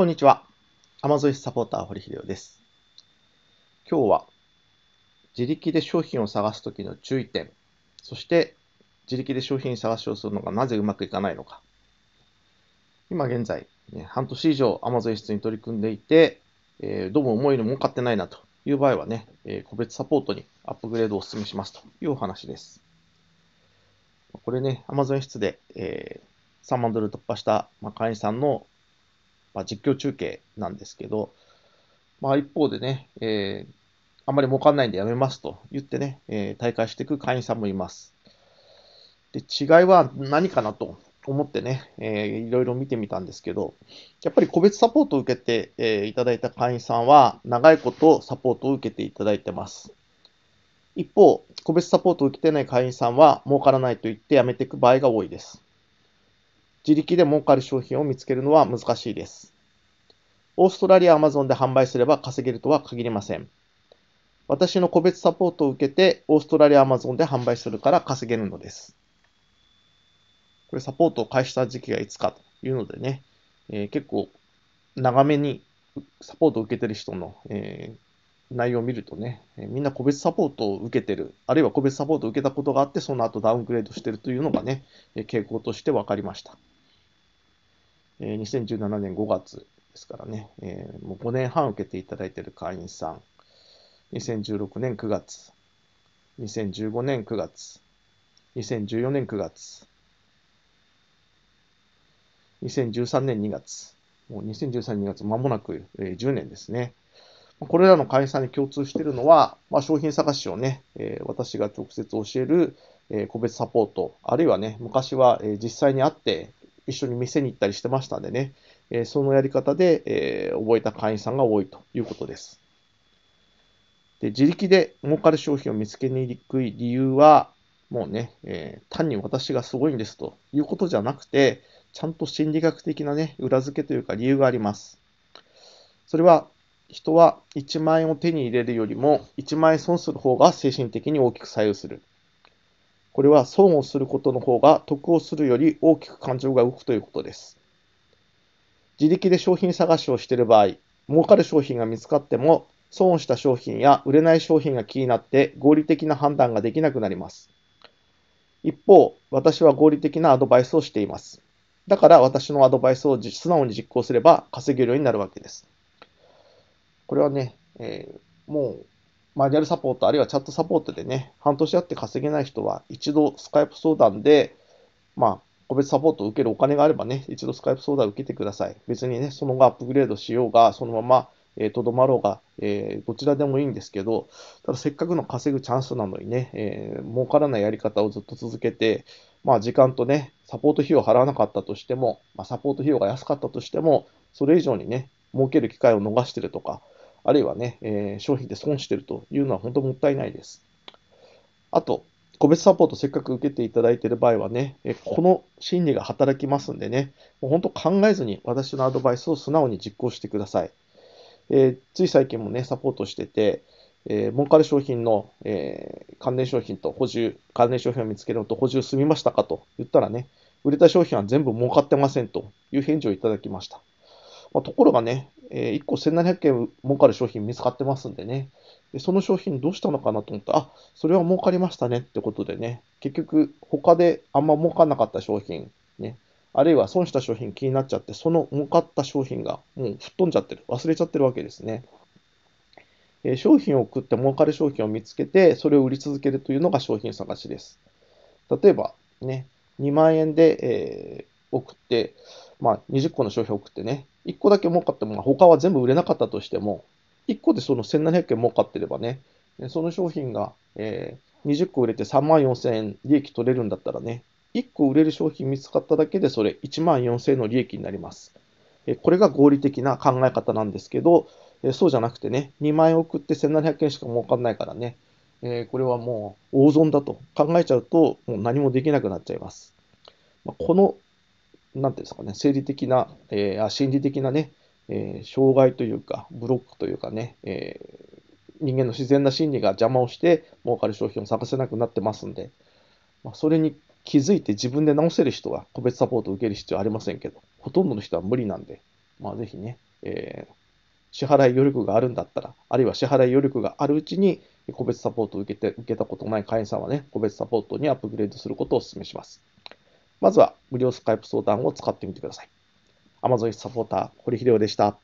こんにちは。アマゾイスサポーター、堀秀夫です。今日は、自力で商品を探すときの注意点、そして自力で商品探しをするのがなぜうまくいかないのか。今現在、ね、半年以上アマゾイスに取り組んでいて、えー、どうも思いのも買ってないなという場合はね、えー、個別サポートにアップグレードをお勧めしますというお話です。これね、アマゾ n 室で、えー、3万ドル突破した、ま会員さんのまあ、実況中継なんですけど、まあ、一方でね、えー、あんまり儲かんないんでやめますと言ってね、えー、大会していく会員さんもいます。で、違いは何かなと思ってね、えー、いろいろ見てみたんですけど、やっぱり個別サポートを受けて、えー、いただいた会員さんは、長いことサポートを受けていただいてます。一方、個別サポートを受けてない会員さんは、儲からないと言って辞めていく場合が多いです。自力で儲かる商品を見つけるのは難しいです。オーストラリア Amazon で販売すれば稼げるとは限りません。私の個別サポートを受けて、オーストラリア Amazon で販売するから稼げるのです。これサポートを開始した時期がいつかというのでね、えー、結構長めにサポートを受けてる人の、えー、内容を見るとね、えー、みんな個別サポートを受けてる、あるいは個別サポートを受けたことがあって、その後ダウングレードしてるというのがね、傾向として分かりました。え2017年5月ですからね、えもう5年半受けていただいている会員さん、2016年9月、2015年9月、2014年9月、2013年2月、もう2013年2月、まもなく、え10年ですね。これらの会員さんに共通しているのは、まあ、商品探しをね、え私が直接教える、え個別サポート、あるいはね、昔は、え実際に会って、一緒に店に行ったりしてましたんでね、えそのやり方で、え覚えた会員さんが多いということです。で自力で儲かる商品を見つけにくい理由は、もうね、え単に私がすごいんですということじゃなくて、ちゃんと心理学的なね、裏付けというか理由があります。それは、人は1万円を手に入れるよりも1万円損する方が精神的に大きく左右する。これは損をすることの方が得をするより大きく感情が動くということです。自力で商品探しをしている場合、儲かる商品が見つかっても、損をした商品や売れない商品が気になって合理的な判断ができなくなります。一方、私は合理的なアドバイスをしています。だから私のアドバイスを素直に実行すれば稼げるようになるわけです。これはね、えー、もうマニュアルサポート、あるいはチャットサポートでね、半年あって稼げない人は、一度スカイプ相談で、まあ、個別サポートを受けるお金があればね、一度スカイプ相談を受けてください。別にね、その後アップグレードしようが、そのまま、えー、とどまろうが、えー、どちらでもいいんですけど、ただせっかくの稼ぐチャンスなのにね、えー、儲からないやり方をずっと続けて、まあ時間とね、サポート費用を払わなかったとしても、まあ、サポート費用が安かったとしても、それ以上にね、儲ける機会を逃してるとか、あるいはね、えー、商品で損してるというのは本当もったいないです。あと、個別サポートせっかく受けていただいている場合はね、この心理が働きますんでね、もう本当考えずに私のアドバイスを素直に実行してください。えー、つい最近もね、サポートしてて、えー、儲かる商品の、えー、関連商品と補充、関連商品を見つけるのと補充済みましたかと言ったらね、売れた商品は全部儲かってませんという返事をいただきました。まあ、ところがね、えー、1個1700円儲かる商品見つかってますんでね。で、その商品どうしたのかなと思ったら、あ、それは儲かりましたねってことでね、結局他であんま儲かなかった商品、ね、あるいは損した商品気になっちゃって、その儲かった商品がもう吹っ飛んじゃってる、忘れちゃってるわけですね。えー、商品を送って儲かる商品を見つけて、それを売り続けるというのが商品探しです。例えば、ね、2万円で、えー、送って、まあ、20個の商品を送ってね、1個だけ儲かったものが他は全部売れなかったとしても、1個でその1700円儲かってればね、その商品が、えー、20個売れて3万4000円利益取れるんだったらね、1個売れる商品見つかっただけでそれ1万4000円の利益になります。これが合理的な考え方なんですけど、そうじゃなくてね、2万円送って1700円しか儲かんないからね、えこれはもう大損だと考えちゃうと、もう何もできなくなっちゃいます。このなんていうんですかね、生理的な、えー、心理的なね、えー、障害というか、ブロックというかね、えー、人間の自然な心理が邪魔をして、儲かる商品を探せなくなってますんで、まあ、それに気づいて自分で直せる人は個別サポートを受ける必要はありませんけど、ほとんどの人は無理なんで、まあ、ぜひね、えー、支払い余力があるんだったら、あるいは支払い余力があるうちに、個別サポートを受けて受けたことのない会員さんはね、個別サポートにアップグレードすることをお勧めします。まずは無料スカイプ相談を使ってみてください。Amazon サポーター、堀秀夫でした。